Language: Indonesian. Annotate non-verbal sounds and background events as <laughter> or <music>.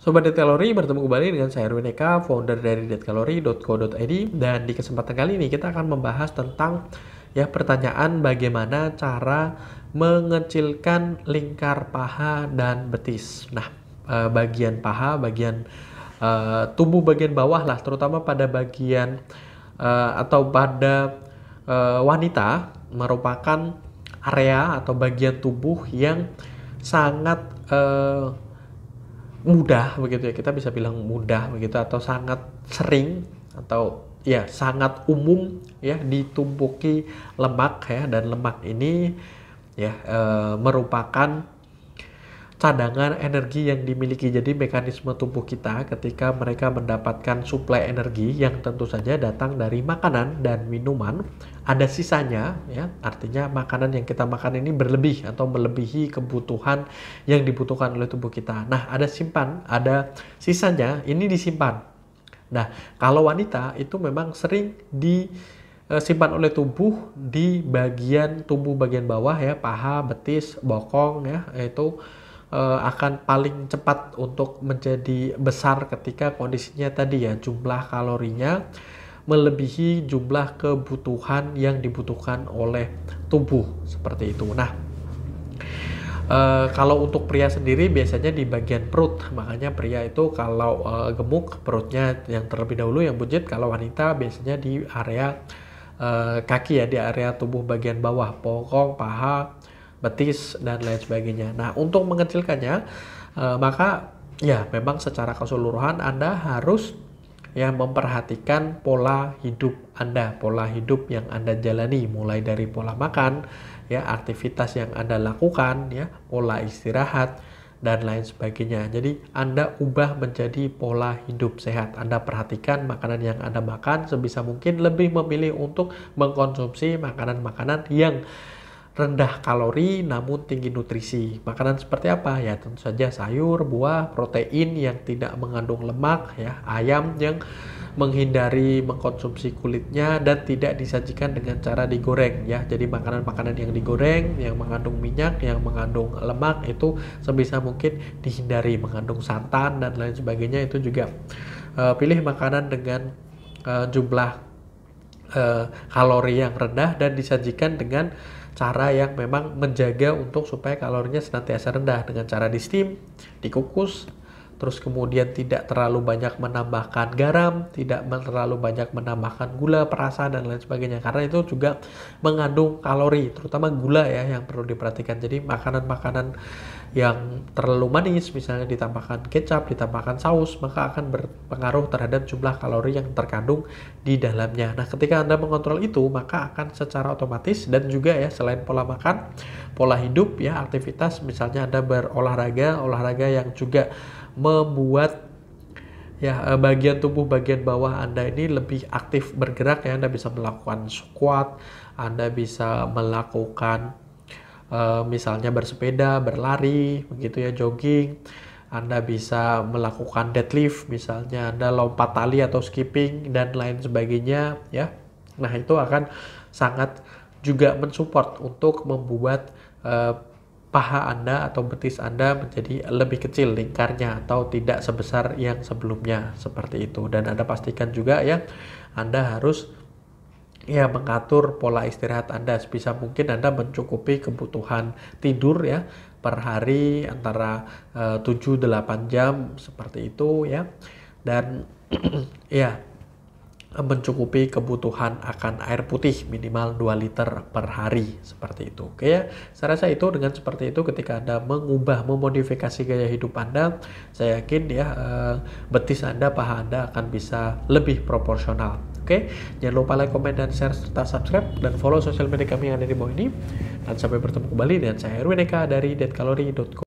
Sobat Diet Kalori, bertemu kembali dengan saya Erwin Eka, founder dari dietkalori.co.id dan di kesempatan kali ini kita akan membahas tentang ya pertanyaan bagaimana cara mengecilkan lingkar paha dan betis. Nah, eh, bagian paha, bagian uh, tubuh bagian bawah lah, terutama pada bagian uh, atau pada uh, wanita merupakan area atau bagian tubuh yang sangat uh, mudah begitu ya kita bisa bilang mudah begitu atau sangat sering atau ya sangat umum ya ditumpuki lemak ya dan lemak ini ya e, merupakan cadangan energi yang dimiliki. Jadi mekanisme tubuh kita ketika mereka mendapatkan suplai energi yang tentu saja datang dari makanan dan minuman, ada sisanya ya. Artinya makanan yang kita makan ini berlebih atau melebihi kebutuhan yang dibutuhkan oleh tubuh kita. Nah, ada simpan, ada sisanya, ini disimpan. Nah, kalau wanita itu memang sering di e, simpan oleh tubuh di bagian tubuh bagian bawah ya paha betis bokong ya itu uh, akan paling cepat untuk menjadi besar ketika kondisinya tadi ya jumlah kalorinya melebihi jumlah kebutuhan yang dibutuhkan oleh tubuh seperti itu. Nah, e, kalau untuk pria sendiri biasanya di bagian perut, makanya pria itu kalau e, gemuk perutnya yang terlebih dahulu yang buncit, kalau wanita biasanya di area e, kaki ya, di area tubuh bagian bawah, pokok, paha, betis dan lain sebagainya. Nah, untuk mengecilkannya uh, maka ya memang secara keseluruhan Anda harus ya memperhatikan pola hidup Anda, pola hidup yang Anda jalani mulai dari pola makan, ya, aktivitas yang Anda lakukan, ya, pola istirahat dan lain sebagainya. Jadi, Anda ubah menjadi pola hidup sehat. Anda perhatikan makanan yang Anda makan sebisa mungkin lebih memilih untuk mengkonsumsi makanan-makanan yang rendah kalori namun tinggi nutrisi. Makanan seperti apa? Ya tentu saja sayur, buah, protein yang tidak mengandung lemak, ya ayam yang menghindari mengkonsumsi kulitnya dan tidak disajikan dengan cara digoreng ya. Jadi makanan-makanan yang digoreng, yang mengandung minyak, yang mengandung lemak itu sebisa mungkin dihindari, mengandung santan dan lain sebagainya itu juga uh, pilih makanan dengan uh, jumlah uh, kalori yang rendah dan disajikan dengan cara yang memang menjaga untuk supaya kalorinya senantiasa rendah dengan cara di steam, dikukus, terus kemudian tidak terlalu banyak menambahkan garam, tidak terlalu banyak menambahkan gula, perasa dan lain sebagainya karena itu juga mengandung kalori, terutama gula ya yang perlu diperhatikan. Jadi makanan-makanan yang terlalu manis misalnya ditambahkan kecap, ditambahkan saus, maka akan berpengaruh terhadap jumlah kalori yang terkandung di dalamnya. Nah, ketika Anda mengontrol itu, maka akan secara otomatis dan juga ya selain pola makan, pola hidup ya, aktivitas misalnya Anda berolahraga, olahraga yang juga membuat ya eh, bagian tubuh bagian bawah Anda ini lebih aktif bergerak ya Anda bisa melakukan squat, Anda bisa melakukan uh, misalnya bersepeda, berlari, begitu ya jogging. Anda bisa melakukan deadlift misalnya Anda lompat tali atau skipping dan lain sebagainya ya. Nah, itu akan sangat juga mensupport untuk membuat uh, paha Anda atau betis Anda menjadi lebih kecil lingkarnya atau tidak sebesar yang sebelumnya seperti itu dan Anda pastikan juga ya Anda harus ya mengatur pola istirahat Anda sebisa mungkin Anda mencukupi kebutuhan tidur ya per hari antara uh, 7 8 jam seperti itu ya dan <clears throat> ya mencukupi kebutuhan akan air putih minimal 2 liter per hari seperti itu. Oke ya, saya rasa itu dengan seperti itu ketika Anda mengubah memodifikasi gaya hidup Anda, saya yakin ya eh, betis Anda, paha Anda akan bisa lebih proporsional. Oke, jangan lupa like, comment, dan share serta subscribe dan follow sosial media kami yang ada di bawah ini. Dan sampai bertemu kembali dengan saya Erwin Eka dari deadcalorie.com.